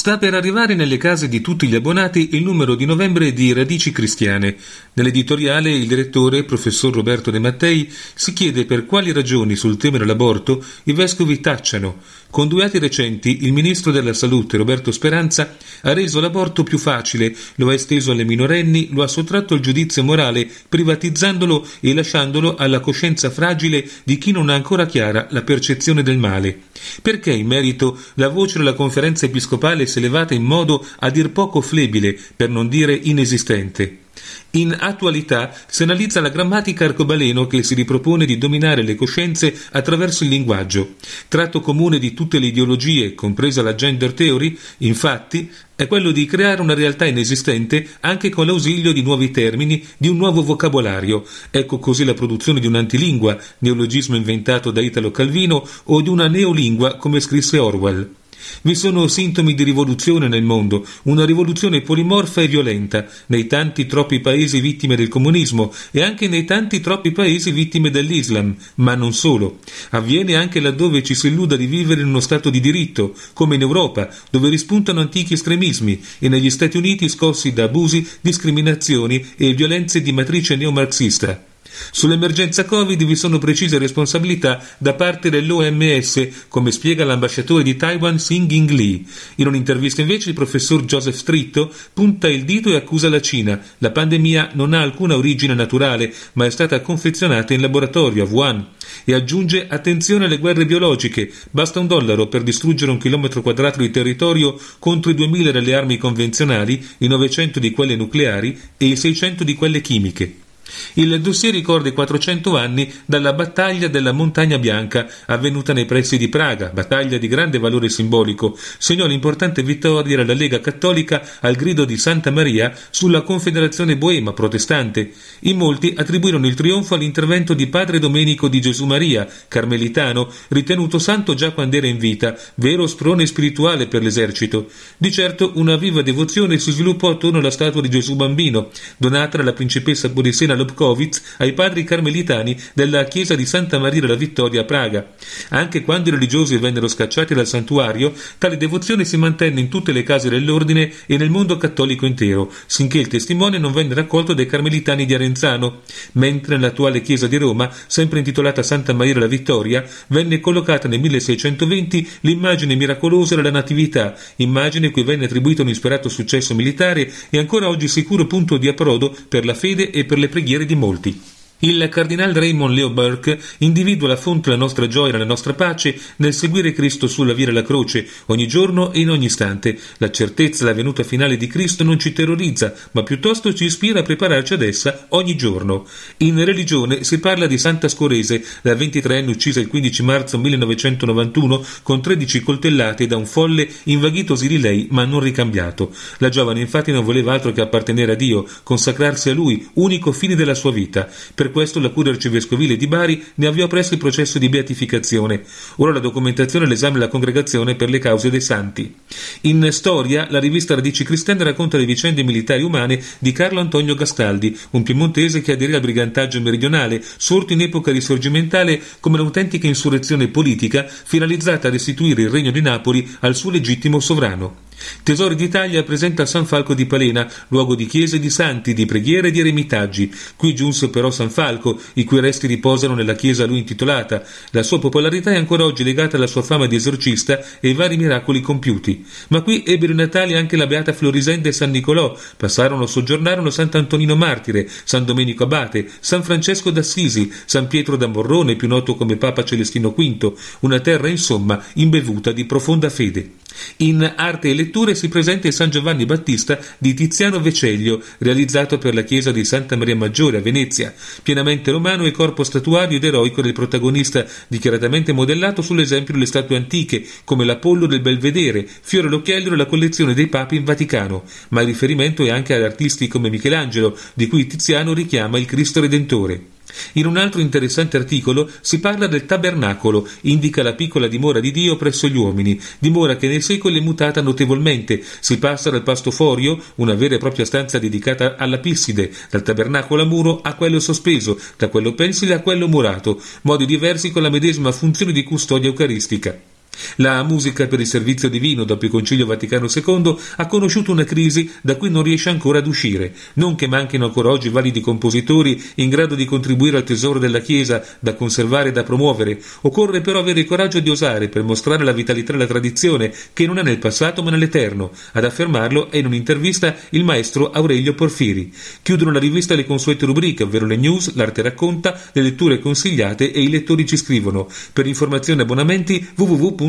Sta per arrivare nelle case di tutti gli abbonati il numero di novembre di Radici Cristiane. Nell'editoriale il direttore, professor Roberto De Mattei, si chiede per quali ragioni sul tema dell'aborto i vescovi tacciano. Con due atti recenti il ministro della Salute, Roberto Speranza, ha reso l'aborto più facile, lo ha esteso alle minorenni, lo ha sottratto al giudizio morale, privatizzandolo e lasciandolo alla coscienza fragile di chi non ha ancora chiara la percezione del male. Perché in merito la voce della conferenza episcopale stesse levate in modo a dir poco flebile, per non dire inesistente. In attualità si analizza la grammatica arcobaleno che si ripropone di dominare le coscienze attraverso il linguaggio. Tratto comune di tutte le ideologie, compresa la gender theory, infatti, è quello di creare una realtà inesistente anche con l'ausilio di nuovi termini, di un nuovo vocabolario. Ecco così la produzione di un'antilingua, neologismo inventato da Italo Calvino, o di una neolingua, come scrisse Orwell. Vi sono sintomi di rivoluzione nel mondo, una rivoluzione polimorfa e violenta, nei tanti troppi paesi vittime del comunismo e anche nei tanti troppi paesi vittime dell'Islam, ma non solo. Avviene anche laddove ci si illuda di vivere in uno Stato di diritto, come in Europa, dove rispuntano antichi estremismi, e negli Stati Uniti scossi da abusi, discriminazioni e violenze di matrice neomarxista. Sull'emergenza Covid vi sono precise responsabilità da parte dell'OMS, come spiega l'ambasciatore di Taiwan Sing Ying Lee. In un'intervista invece il professor Joseph Stritto punta il dito e accusa la Cina. La pandemia non ha alcuna origine naturale, ma è stata confezionata in laboratorio a Wuhan. E aggiunge attenzione alle guerre biologiche, basta un dollaro per distruggere un chilometro quadrato di territorio contro i 2000 delle armi convenzionali, i 900 di quelle nucleari e i 600 di quelle chimiche. Il dossier ricorda i 400 anni dalla battaglia della Montagna Bianca avvenuta nei pressi di Praga, battaglia di grande valore simbolico, segnò l'importante vittoria della Lega Cattolica al grido di Santa Maria sulla Confederazione Boema protestante. In molti attribuirono il trionfo all'intervento di Padre Domenico di Gesù Maria, carmelitano, ritenuto santo già quando era in vita, vero sprone spirituale per l'esercito. Di certo una viva devozione si sviluppò attorno alla statua di Gesù Bambino, donata alla principessa Borisena Valentina Lobkowitz ai padri carmelitani della chiesa di Santa Maria della Vittoria a Praga. Anche quando i religiosi vennero scacciati dal santuario, tale devozione si mantenne in tutte le case dell'ordine e nel mondo cattolico intero, sinché il testimone non venne raccolto dai carmelitani di Arenzano, mentre nell'attuale chiesa di Roma, sempre intitolata Santa Maria della Vittoria, venne collocata nel 1620 l'immagine miracolosa della Natività, immagine cui venne attribuito un insperato successo militare e ancora oggi sicuro punto di approdo per la fede e per le preghiere preghiere di molti. Il cardinal Raymond Leo Burke individua la fonte della nostra gioia e della nostra pace nel seguire Cristo sulla via della croce, ogni giorno e in ogni istante. La certezza della venuta finale di Cristo non ci terrorizza, ma piuttosto ci ispira a prepararci ad essa ogni giorno. In religione si parla di Santa Scorese, la 23enne uccisa il 15 marzo 1991 con 13 coltellate da un folle invaghitosi di lei ma non ricambiato. La giovane infatti non voleva altro che appartenere a Dio, consacrarsi a Lui, unico fine della sua vita. Per questo la cura arcivescovile di Bari ne avviò presto il processo di beatificazione. Ora la documentazione e l'esame della congregazione per le cause dei santi. In Storia, la rivista Radici Cristiane racconta le vicende militari umane di Carlo Antonio Gastaldi, un piemontese che aderì al brigantaggio meridionale, sorto in epoca risorgimentale come un'autentica insurrezione politica finalizzata a restituire il regno di Napoli al suo legittimo sovrano. Tesori d'Italia presenta San Falco di Palena, luogo di chiese di santi, di preghiere e di eremitaggi. Qui giunse però San Falco, i cui resti riposano nella chiesa a lui intitolata. La sua popolarità è ancora oggi legata alla sua fama di esorcista e ai vari miracoli compiuti. Ma qui ebbero i natali anche la beata Florisenda e San Nicolò. Passarono o soggiornarono Sant'Antonino Martire, San Domenico Abate, San Francesco d'Assisi, San Pietro d'Amborrone, più noto come Papa Celestino V, una terra insomma imbevuta di profonda fede. In arte e letture si presenta il San Giovanni Battista di Tiziano Veceglio, realizzato per la chiesa di Santa Maria Maggiore a Venezia, pienamente romano e corpo statuario ed eroico del protagonista, dichiaratamente modellato sull'esempio delle statue antiche, come l'Apollo del Belvedere, Fiore l'Occhiello e la collezione dei papi in Vaticano, ma il riferimento è anche ad artisti come Michelangelo, di cui Tiziano richiama il Cristo Redentore. In un altro interessante articolo si parla del tabernacolo, indica la piccola dimora di Dio presso gli uomini, dimora che nei secoli è mutata notevolmente, si passa dal pastoforio, una vera e propria stanza dedicata alla pisside, dal tabernacolo a muro a quello sospeso, da quello pensile a quello murato, modi diversi con la medesima funzione di custodia eucaristica. La musica per il servizio divino dopo il Concilio Vaticano II ha conosciuto una crisi da cui non riesce ancora ad uscire, non che manchino ancora oggi validi compositori in grado di contribuire al tesoro della Chiesa da conservare e da promuovere, occorre però avere il coraggio di osare per mostrare la vitalità della tradizione che non è nel passato ma nell'eterno, ad affermarlo è in un'intervista il maestro Aurelio Porfiri. Chiudono la rivista le consuete rubriche, ovvero le news, l'arte racconta, le letture consigliate e i lettori ci scrivono. Per informazioni e abbonamenti www